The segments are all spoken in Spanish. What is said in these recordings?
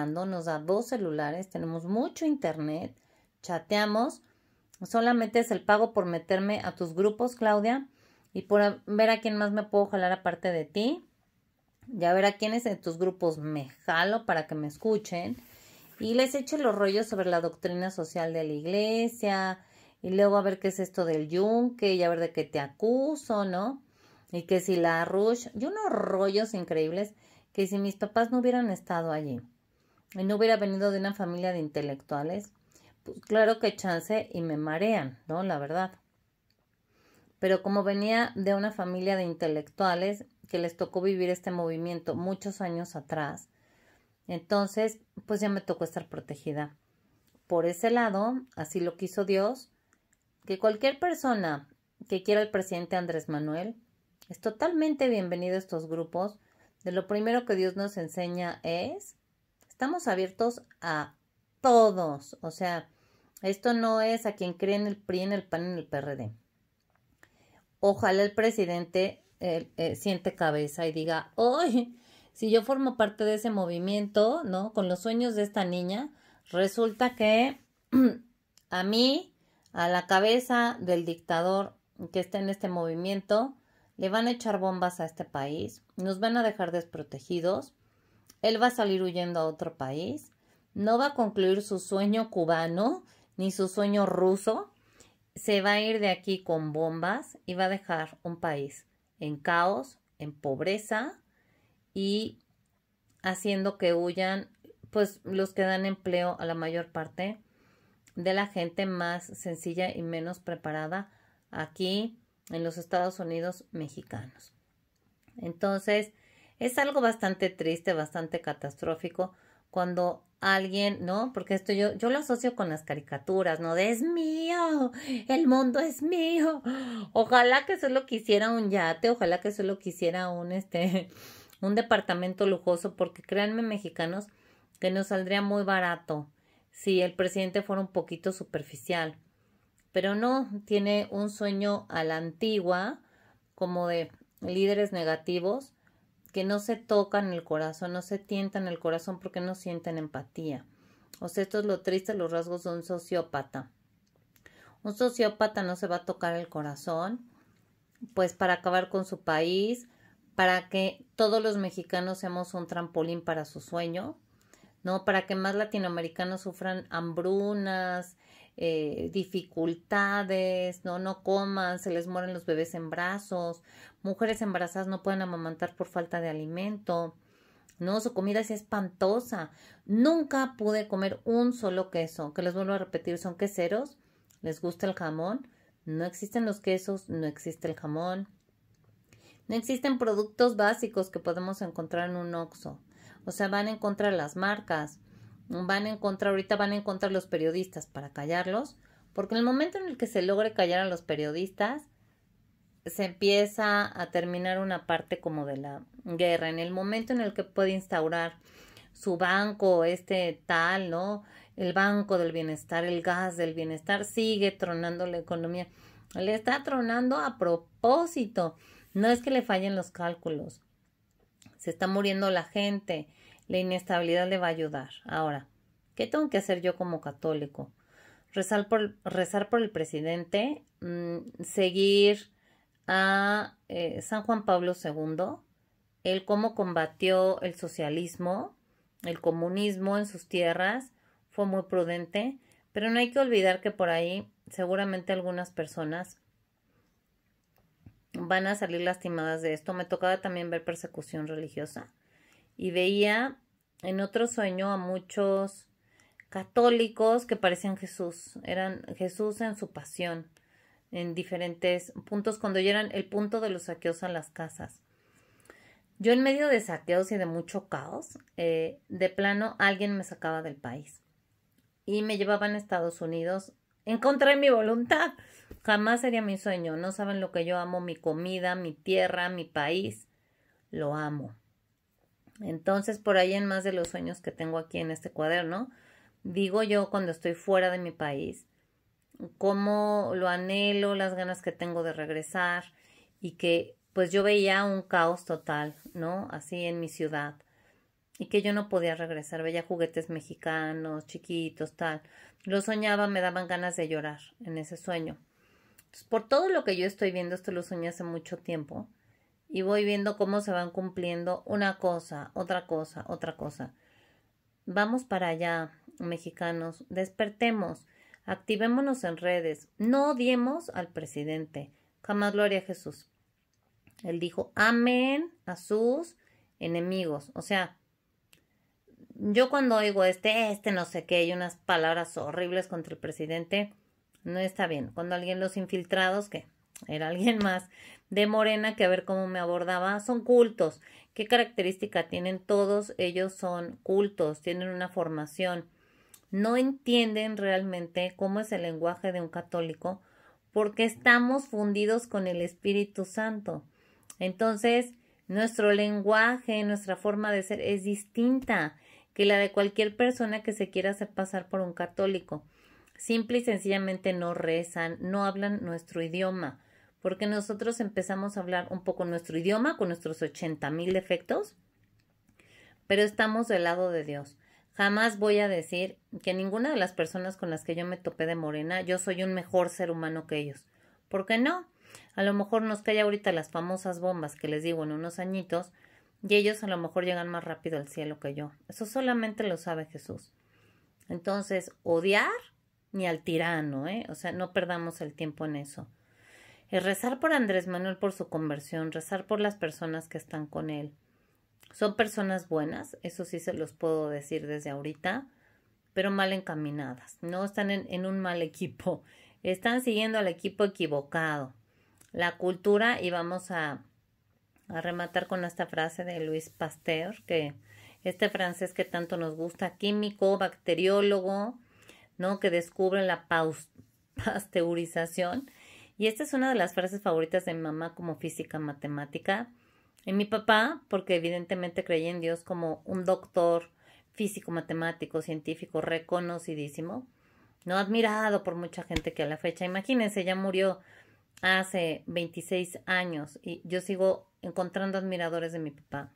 nos da dos celulares, tenemos mucho internet, chateamos. Solamente es el pago por meterme a tus grupos, Claudia, y por ver a quién más me puedo jalar aparte de ti. Ya ver a quiénes en tus grupos me jalo para que me escuchen. Y les echo los rollos sobre la doctrina social de la iglesia. Y luego a ver qué es esto del yunque y a ver de qué te acuso, ¿no? Y que si la Rush, y unos rollos increíbles que si mis papás no hubieran estado allí y no hubiera venido de una familia de intelectuales, pues claro que chance y me marean, ¿no? La verdad. Pero como venía de una familia de intelectuales que les tocó vivir este movimiento muchos años atrás, entonces pues ya me tocó estar protegida. Por ese lado, así lo quiso Dios, que cualquier persona que quiera el presidente Andrés Manuel es totalmente bienvenido a estos grupos. De lo primero que Dios nos enseña es estamos abiertos a todos, o sea, esto no es a quien cree en el PRI, en el PAN, en el PRD. Ojalá el presidente eh, eh, siente cabeza y diga, hoy, si yo formo parte de ese movimiento, ¿no? Con los sueños de esta niña, resulta que a mí, a la cabeza del dictador que está en este movimiento, le van a echar bombas a este país, nos van a dejar desprotegidos él va a salir huyendo a otro país, no va a concluir su sueño cubano ni su sueño ruso, se va a ir de aquí con bombas y va a dejar un país en caos, en pobreza y haciendo que huyan pues los que dan empleo a la mayor parte de la gente más sencilla y menos preparada aquí en los Estados Unidos mexicanos. Entonces, es algo bastante triste, bastante catastrófico cuando alguien, ¿no? Porque esto yo, yo lo asocio con las caricaturas, ¿no? De es mío, el mundo es mío. Ojalá que solo quisiera un yate, ojalá que solo quisiera un, este, un departamento lujoso, porque créanme mexicanos que nos saldría muy barato si el presidente fuera un poquito superficial. Pero no, tiene un sueño a la antigua, como de líderes negativos, que no se tocan el corazón, no se tientan el corazón porque no sienten empatía. O sea, esto es lo triste, los rasgos de un sociópata. Un sociópata no se va a tocar el corazón, pues para acabar con su país, para que todos los mexicanos seamos un trampolín para su sueño, ¿no? Para que más latinoamericanos sufran hambrunas, eh, dificultades, no, no coman, se les mueren los bebés en brazos, mujeres embarazadas no pueden amamantar por falta de alimento, no, su comida es espantosa. Nunca pude comer un solo queso, que les vuelvo a repetir, son queseros, les gusta el jamón, no existen los quesos, no existe el jamón. No existen productos básicos que podemos encontrar en un oxo, O sea, van a encontrar las marcas, Van a encontrar, ahorita van a encontrar los periodistas para callarlos, porque en el momento en el que se logre callar a los periodistas, se empieza a terminar una parte como de la guerra. En el momento en el que puede instaurar su banco, este tal, ¿no? El banco del bienestar, el gas del bienestar, sigue tronando la economía. Le está tronando a propósito. No es que le fallen los cálculos. Se está muriendo la gente. La inestabilidad le va a ayudar. Ahora, ¿qué tengo que hacer yo como católico? Rezar por, rezar por el presidente, mm, seguir a eh, San Juan Pablo II, el cómo combatió el socialismo, el comunismo en sus tierras, fue muy prudente, pero no hay que olvidar que por ahí seguramente algunas personas van a salir lastimadas de esto. Me tocaba también ver persecución religiosa y veía en otro sueño a muchos católicos que parecían Jesús, eran Jesús en su pasión, en diferentes puntos, cuando ya eran el punto de los saqueos a las casas. Yo en medio de saqueos y de mucho caos, eh, de plano alguien me sacaba del país y me llevaban a Estados Unidos en contra de mi voluntad. Jamás sería mi sueño. No saben lo que yo amo, mi comida, mi tierra, mi país. Lo amo. Entonces, por ahí en más de los sueños que tengo aquí en este cuaderno, digo yo cuando estoy fuera de mi país, cómo lo anhelo, las ganas que tengo de regresar y que pues yo veía un caos total, ¿no? Así en mi ciudad y que yo no podía regresar, veía juguetes mexicanos, chiquitos, tal. Lo soñaba, me daban ganas de llorar en ese sueño. por todo lo que yo estoy viendo, esto lo soñé hace mucho tiempo, y voy viendo cómo se van cumpliendo una cosa, otra cosa, otra cosa. Vamos para allá, mexicanos, despertemos, activémonos en redes, no odiemos al presidente. Jamás gloria a Jesús. Él dijo amén a sus enemigos. O sea, yo cuando oigo este, este no sé qué, y unas palabras horribles contra el presidente, no está bien. Cuando alguien los infiltrados, que era alguien más de Morena que a ver cómo me abordaba, son cultos. ¿Qué característica tienen todos? Ellos son cultos, tienen una formación. No entienden realmente cómo es el lenguaje de un católico porque estamos fundidos con el Espíritu Santo. Entonces, nuestro lenguaje, nuestra forma de ser es distinta que la de cualquier persona que se quiera hacer pasar por un católico. Simple y sencillamente no rezan, no hablan nuestro idioma, porque nosotros empezamos a hablar un poco nuestro idioma con nuestros 80 mil defectos, pero estamos del lado de Dios. Jamás voy a decir que ninguna de las personas con las que yo me topé de morena, yo soy un mejor ser humano que ellos. ¿Por qué no? A lo mejor nos cae ahorita las famosas bombas que les digo en unos añitos, y ellos a lo mejor llegan más rápido al cielo que yo. Eso solamente lo sabe Jesús. Entonces, odiar ni al tirano, ¿eh? O sea, no perdamos el tiempo en eso. rezar por Andrés Manuel por su conversión, rezar por las personas que están con él. Son personas buenas, eso sí se los puedo decir desde ahorita, pero mal encaminadas. No están en, un mal equipo, están siguiendo al equipo equivocado. La cultura, y vamos a, a rematar con esta frase de Luis Pasteur, que este francés que tanto nos gusta, químico, bacteriólogo, que descubren la pasteurización. Y esta es una de las frases favoritas de mi mamá como física matemática. Y mi papá, porque evidentemente creía en Dios como un doctor físico, matemático, científico, reconocidísimo, no admirado por mucha gente que a la fecha, imagínense, ella murió hace 26 años y yo sigo encontrando admiradores de mi papá.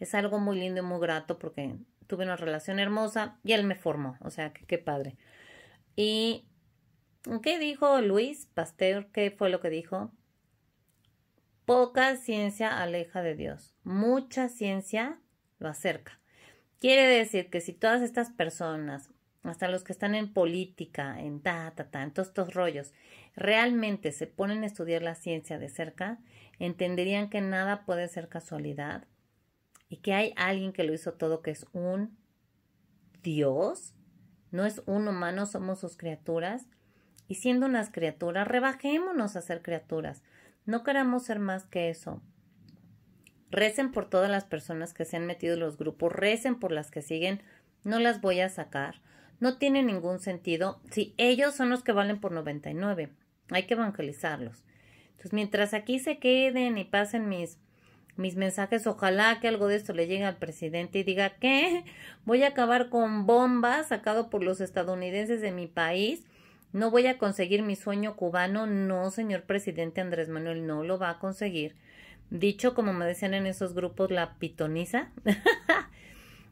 Es algo muy lindo y muy grato porque tuve una relación hermosa y él me formó, o sea, qué padre. ¿Y qué dijo Luis Pasteur? ¿Qué fue lo que dijo? Poca ciencia aleja de Dios, mucha ciencia lo acerca. Quiere decir que si todas estas personas, hasta los que están en política, en ta, ta, ta, en todos estos rollos, realmente se ponen a estudiar la ciencia de cerca, entenderían que nada puede ser casualidad, y que hay alguien que lo hizo todo, que es un Dios, no es un humano, somos sus criaturas. Y siendo unas criaturas, rebajémonos a ser criaturas. No queramos ser más que eso. Recen por todas las personas que se han metido en los grupos, recen por las que siguen, no las voy a sacar. No tiene ningún sentido si ellos son los que valen por 99. Hay que evangelizarlos. Entonces, mientras aquí se queden y pasen mis mis mensajes. Ojalá que algo de esto le llegue al presidente y diga que voy a acabar con bombas sacado por los estadounidenses de mi país. No voy a conseguir mi sueño cubano. No, señor presidente Andrés Manuel, no lo va a conseguir. Dicho como me decían en esos grupos, la pitoniza.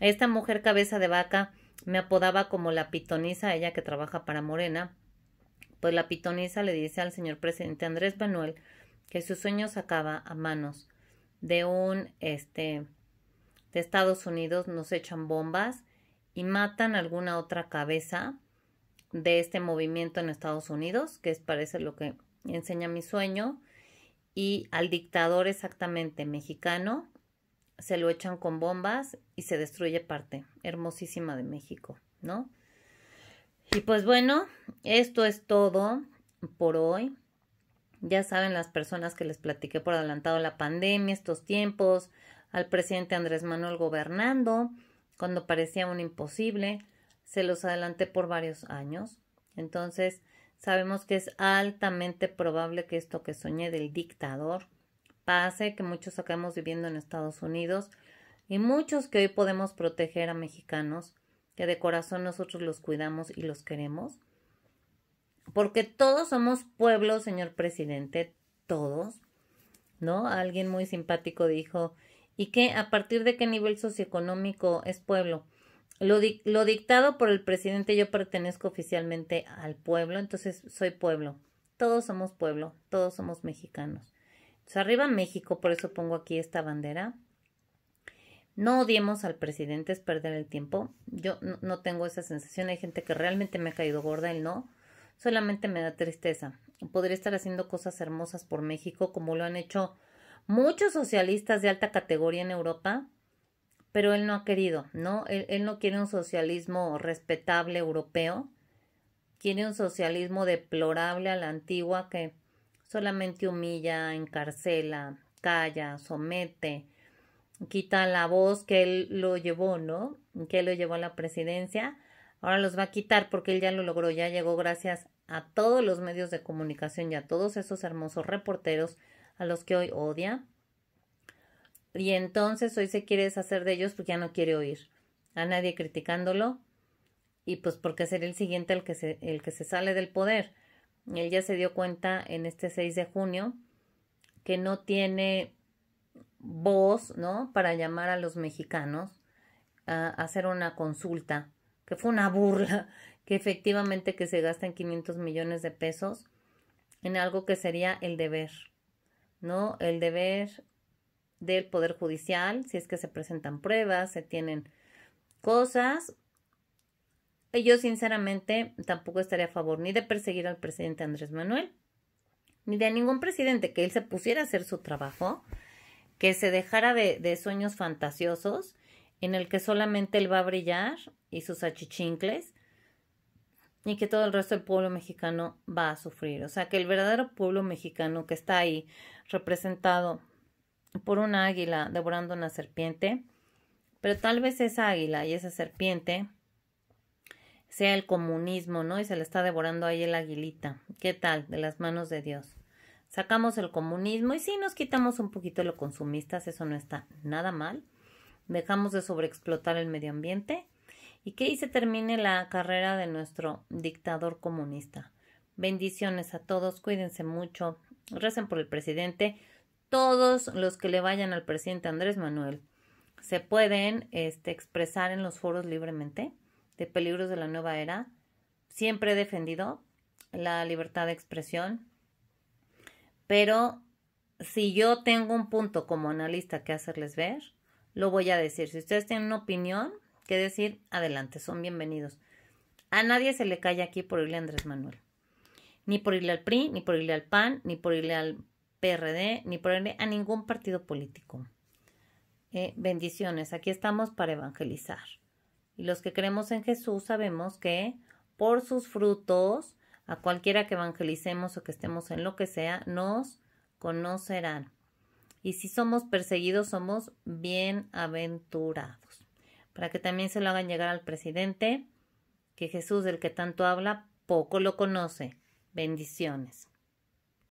Esta mujer cabeza de vaca me apodaba como la pitoniza, ella que trabaja para Morena. Pues la pitoniza le dice al señor presidente Andrés Manuel que su sueño acaba a manos de un este de Estados Unidos nos echan bombas y matan alguna otra cabeza de este movimiento en Estados Unidos, que es parece lo que enseña mi sueño, y al dictador exactamente mexicano se lo echan con bombas y se destruye parte hermosísima de México, ¿no? Y pues bueno, esto es todo por hoy. Ya saben las personas que les platiqué por adelantado la pandemia, estos tiempos, al presidente Andrés Manuel gobernando, cuando parecía un imposible, se los adelanté por varios años. Entonces, sabemos que es altamente probable que esto que soñé del dictador pase, que muchos acabemos viviendo en Estados Unidos y muchos que hoy podemos proteger a mexicanos, que de corazón nosotros los cuidamos y los queremos porque todos somos pueblo, señor presidente, todos, ¿no? Alguien muy simpático dijo, ¿y qué? ¿A partir de qué nivel socioeconómico es pueblo? Lo, dictado por el presidente, yo pertenezco oficialmente al pueblo, entonces soy pueblo. Todos somos pueblo, todos somos mexicanos. Entonces, arriba México, por eso pongo aquí esta bandera. No odiemos al presidente, es perder el tiempo. Yo no, tengo esa sensación. Hay gente que realmente me ha caído gorda, el no solamente me da tristeza. Podría estar haciendo cosas hermosas por México, como lo han hecho muchos socialistas de alta categoría en Europa, pero él no ha querido, ¿no? Él, no quiere un socialismo respetable europeo, quiere un socialismo deplorable a la antigua que solamente humilla, encarcela, calla, somete, quita la voz que él lo llevó, ¿no? Que él lo llevó a la presidencia Ahora los va a quitar porque él ya lo logró, ya llegó gracias a todos los medios de comunicación y a todos esos hermosos reporteros a los que hoy odia. Y entonces hoy se quiere deshacer de ellos porque ya no quiere oír a nadie criticándolo y pues porque sería el siguiente el que se, el que se sale del poder. Él ya se dio cuenta en este 6 de junio que no tiene voz, ¿no? Para llamar a los mexicanos a hacer una consulta que fue una burla, que efectivamente que se gastan 500 millones de pesos en algo que sería el deber, ¿no? El deber del Poder Judicial, si es que se presentan pruebas, se tienen cosas. Y yo sinceramente tampoco estaría a favor ni de perseguir al presidente Andrés Manuel, ni de ningún presidente que él se pusiera a hacer su trabajo, que se dejara de, de sueños fantasiosos en el que solamente él va a brillar y sus achichincles y que todo el resto del pueblo mexicano va a sufrir. O sea, que el verdadero pueblo mexicano que está ahí representado por una águila devorando una serpiente, pero tal vez esa águila y esa serpiente sea el comunismo, ¿no? Y se le está devorando ahí el aguilita. ¿Qué tal? De las manos de Dios. Sacamos el comunismo y sí nos quitamos un poquito los consumistas, eso no está nada mal dejamos de sobreexplotar el medio ambiente y que ahí se termine la carrera de nuestro dictador comunista. Bendiciones a todos, cuídense mucho, recen por el presidente, todos los que le vayan al presidente Andrés Manuel se pueden este, expresar en los foros libremente de peligros de la nueva era. Siempre he defendido la libertad de expresión, pero si yo tengo un punto como analista que hacerles ver, lo voy a decir. Si ustedes tienen una opinión que decir, adelante, son bienvenidos. A nadie se le calla aquí por irle a Andrés Manuel. Ni por irle al PRI, ni por irle al PAN, ni por irle al PRD, ni por irle a ningún partido político. Eh, bendiciones, aquí estamos para evangelizar. Y los que creemos en Jesús sabemos que por sus frutos, a cualquiera que evangelicemos o que estemos en lo que sea, nos conocerán. Y si somos perseguidos, somos bienaventurados. Para que también se lo hagan llegar al presidente, que Jesús, del que tanto habla, poco lo conoce. Bendiciones.